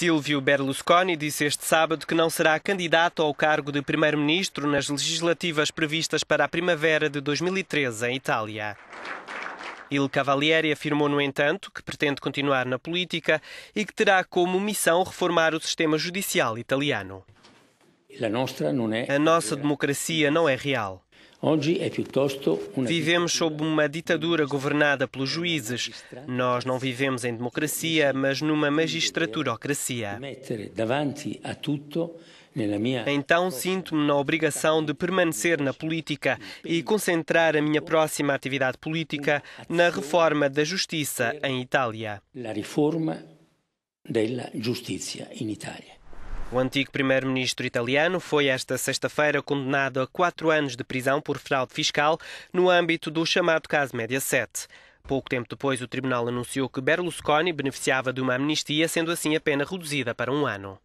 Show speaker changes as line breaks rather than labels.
Silvio Berlusconi disse este sábado que não será candidato ao cargo de primeiro-ministro nas legislativas previstas para a primavera de 2013 em Itália. Il Cavalieri afirmou, no entanto, que pretende continuar na política e que terá como missão reformar o sistema judicial italiano. A nossa democracia não é real. Vivemos sob uma ditadura governada pelos juízes. Nós não vivemos em democracia, mas numa magistraturocracia. Então sinto-me na obrigação de permanecer na política e concentrar a minha próxima atividade política na reforma da justiça em Itália.
La della giustizia in Italia.
O antigo primeiro-ministro italiano foi esta sexta-feira condenado a quatro anos de prisão por fraude fiscal no âmbito do chamado caso Mediaset. Pouco tempo depois, o tribunal anunciou que Berlusconi beneficiava de uma amnistia, sendo assim a pena reduzida para um ano.